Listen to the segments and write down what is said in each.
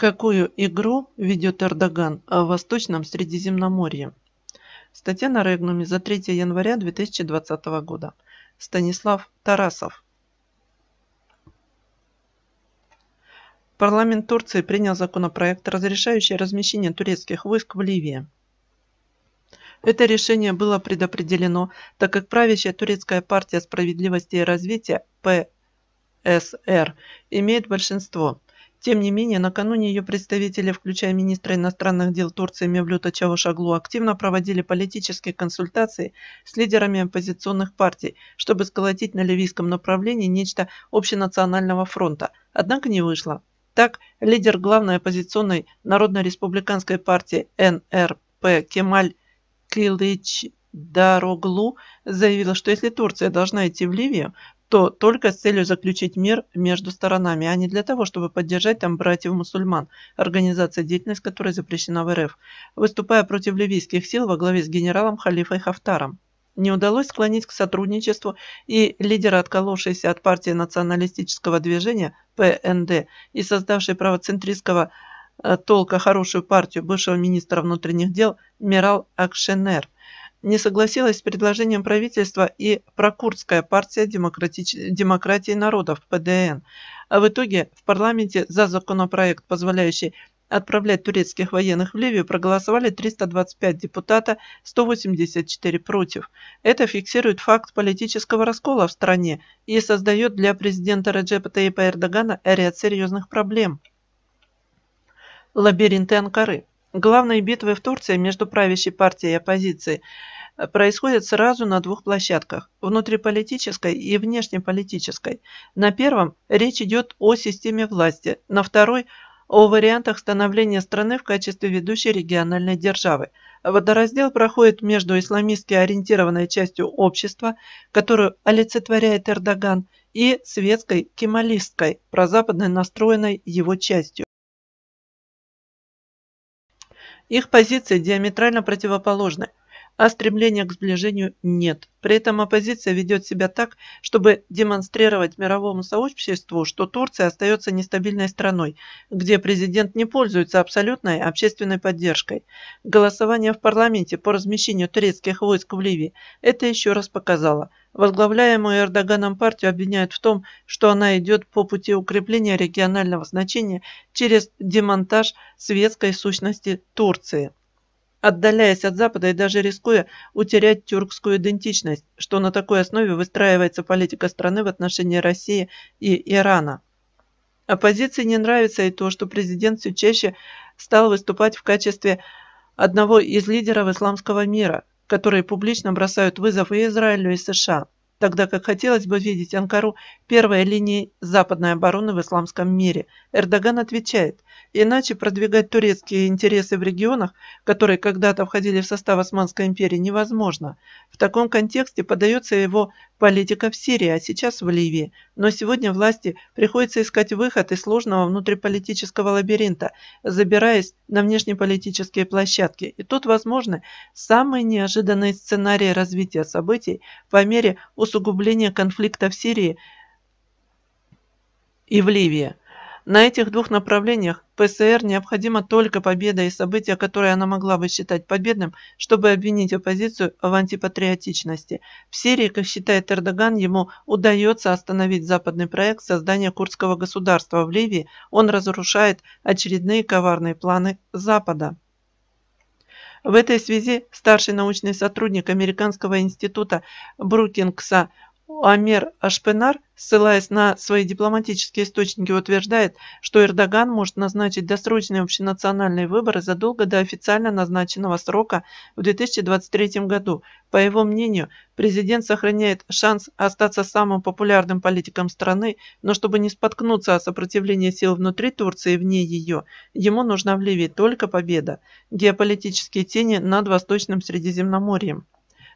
Какую игру ведет Эрдоган в Восточном Средиземноморье? Статья на Регнуме за 3 января 2020 года. Станислав Тарасов. Парламент Турции принял законопроект, разрешающий размещение турецких войск в Ливии. Это решение было предопределено, так как правящая турецкая партия справедливости и развития ПСР имеет большинство, тем не менее, накануне ее представители, включая министра иностранных дел Турции Мевлюта Чавушаглу, активно проводили политические консультации с лидерами оппозиционных партий, чтобы сколотить на ливийском направлении нечто общенационального фронта. Однако не вышло. Так, лидер главной оппозиционной Народно-республиканской партии НРП Кемаль Килыч Дароглу заявила, что если Турция должна идти в Ливию, то только с целью заключить мир между сторонами, а не для того, чтобы поддержать там братьев-мусульман, организация деятельность которой запрещена в РФ, выступая против ливийских сил во главе с генералом Халифой Хафтаром. Не удалось склонить к сотрудничеству и лидера, отколовшейся от партии националистического движения ПНД и создавшей правоцентристского э, толка хорошую партию бывшего министра внутренних дел Мирал Акшенер – не согласилась с предложением правительства и прокурдская партия демократии народов ПДН. А в итоге в парламенте за законопроект, позволяющий отправлять турецких военных в Ливию, проголосовали 325 депутата, 184 против. Это фиксирует факт политического раскола в стране и создает для президента Реджепа Таипа Эрдогана ряд серьезных проблем. Лабиринты Анкары – Главные битвы в Турции между правящей партией и оппозицией э, происходят сразу на двух площадках – внутриполитической и внешнеполитической. На первом речь идет о системе власти, на второй – о вариантах становления страны в качестве ведущей региональной державы. Водораздел проходит между исламистски ориентированной частью общества, которую олицетворяет Эрдоган, и светской кемалистской, прозападной настроенной его частью. Их позиции диаметрально противоположны а стремления к сближению нет. При этом оппозиция ведет себя так, чтобы демонстрировать мировому сообществу, что Турция остается нестабильной страной, где президент не пользуется абсолютной общественной поддержкой. Голосование в парламенте по размещению турецких войск в Ливии это еще раз показало. Возглавляемую Эрдоганом партию обвиняют в том, что она идет по пути укрепления регионального значения через демонтаж светской сущности Турции отдаляясь от Запада и даже рискуя утерять тюркскую идентичность, что на такой основе выстраивается политика страны в отношении России и Ирана. Оппозиции не нравится и то, что президент все чаще стал выступать в качестве одного из лидеров исламского мира, которые публично бросают вызов и Израилю, и США тогда как хотелось бы видеть Анкару первой линией западной обороны в исламском мире. Эрдоган отвечает, иначе продвигать турецкие интересы в регионах, которые когда-то входили в состав Османской империи, невозможно. В таком контексте подается его политика в Сирии, а сейчас в Ливии. Но сегодня власти приходится искать выход из сложного внутриполитического лабиринта, забираясь на внешнеполитические площадки. И тут возможны самые неожиданные сценарии развития событий по мере успешности усугубления конфликта в Сирии и в Ливии. На этих двух направлениях ПСР необходима только победа и события, которые она могла бы считать победным, чтобы обвинить оппозицию в антипатриотичности. В Сирии, как считает Эрдоган, ему удается остановить западный проект создания курдского государства. В Ливии он разрушает очередные коварные планы Запада. В этой связи старший научный сотрудник Американского института Брукингса Амер Ашпенар, ссылаясь на свои дипломатические источники, утверждает, что Эрдоган может назначить досрочные общенациональные выборы задолго до официально назначенного срока в 2023 году. По его мнению, президент сохраняет шанс остаться самым популярным политиком страны, но чтобы не споткнуться о сопротивлении сил внутри Турции и вне ее, ему нужна в Ливии только победа. Геополитические тени над Восточным Средиземноморьем.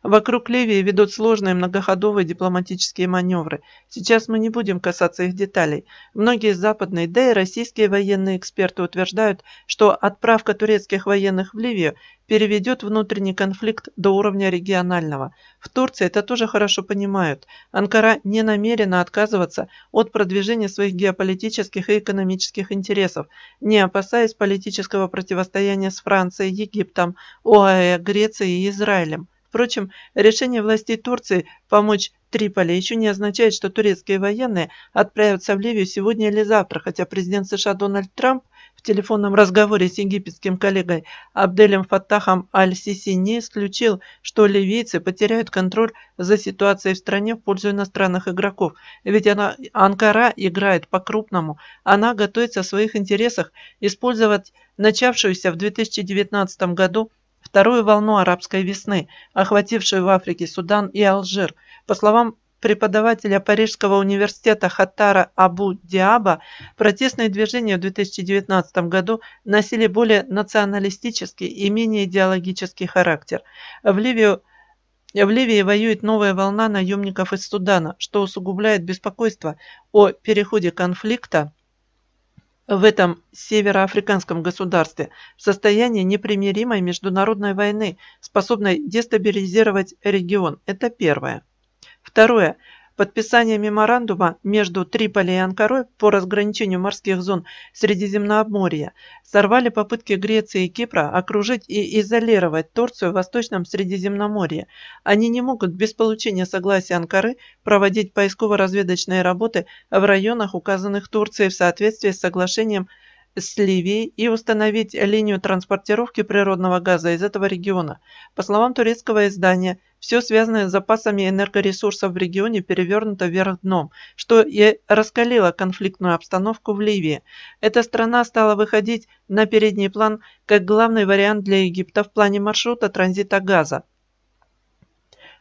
Вокруг Ливии ведут сложные многоходовые дипломатические маневры. Сейчас мы не будем касаться их деталей. Многие западные, да и российские военные эксперты утверждают, что отправка турецких военных в Ливию переведет внутренний конфликт до уровня регионального. В Турции это тоже хорошо понимают. Анкара не намерена отказываться от продвижения своих геополитических и экономических интересов, не опасаясь политического противостояния с Францией, Египтом, ОАЭ, Грецией и Израилем. Впрочем, решение властей Турции помочь Триполи еще не означает, что турецкие военные отправятся в Ливию сегодня или завтра, хотя президент США Дональд Трамп в телефонном разговоре с египетским коллегой Абделем Фаттахом Аль-Сиси не исключил, что ливийцы потеряют контроль за ситуацией в стране в пользу иностранных игроков. Ведь она, Анкара играет по-крупному. Она готовится в своих интересах использовать начавшуюся в 2019 году вторую волну арабской весны, охватившую в Африке Судан и Алжир. По словам преподавателя Парижского университета Хаттара Абу Диаба, протестные движения в 2019 году носили более националистический и менее идеологический характер. В Ливию в Ливии воюет новая волна наемников из Судана, что усугубляет беспокойство о переходе конфликта в этом североафриканском государстве в состоянии непримиримой международной войны, способной дестабилизировать регион. Это первое. Второе. Подписание меморандума между Триполи и Анкарой по разграничению морских зон Средиземноморья сорвали попытки Греции и Кипра окружить и изолировать Турцию в Восточном Средиземноморье. Они не могут без получения согласия Анкары проводить поисково-разведочные работы в районах, указанных Турцией в соответствии с соглашением Турции с Ливией и установить линию транспортировки природного газа из этого региона. По словам турецкого издания, все связанное с запасами энергоресурсов в регионе перевернуто вверх дном, что и раскалило конфликтную обстановку в Ливии. Эта страна стала выходить на передний план как главный вариант для Египта в плане маршрута транзита газа.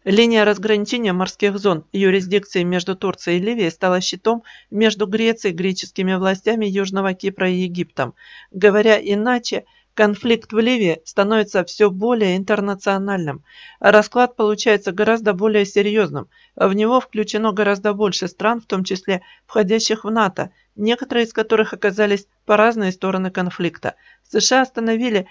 Линия разграничения морских зон юрисдикции между Турцией и Ливией стала щитом между Грецией, греческими властями Южного Кипра и Египтом. Говоря иначе, конфликт в Ливии становится все более интернациональным. Расклад получается гораздо более серьезным. В него включено гораздо больше стран, в том числе входящих в НАТО, некоторые из которых оказались по разные стороны конфликта. США остановили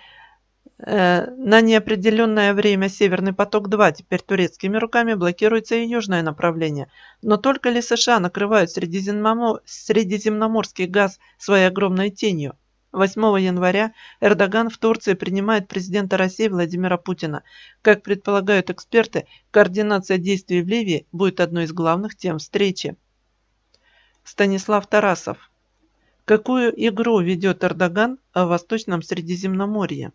Э, на неопределенное время «Северный поток-2» теперь турецкими руками блокируется и южное направление. Но только ли США накрывают средиземноморский газ своей огромной тенью? 8 января Эрдоган в Турции принимает президента России Владимира Путина. Как предполагают эксперты, координация действий в Ливии будет одной из главных тем встречи. Станислав Тарасов. Какую игру ведет Эрдоган в Восточном Средиземноморье?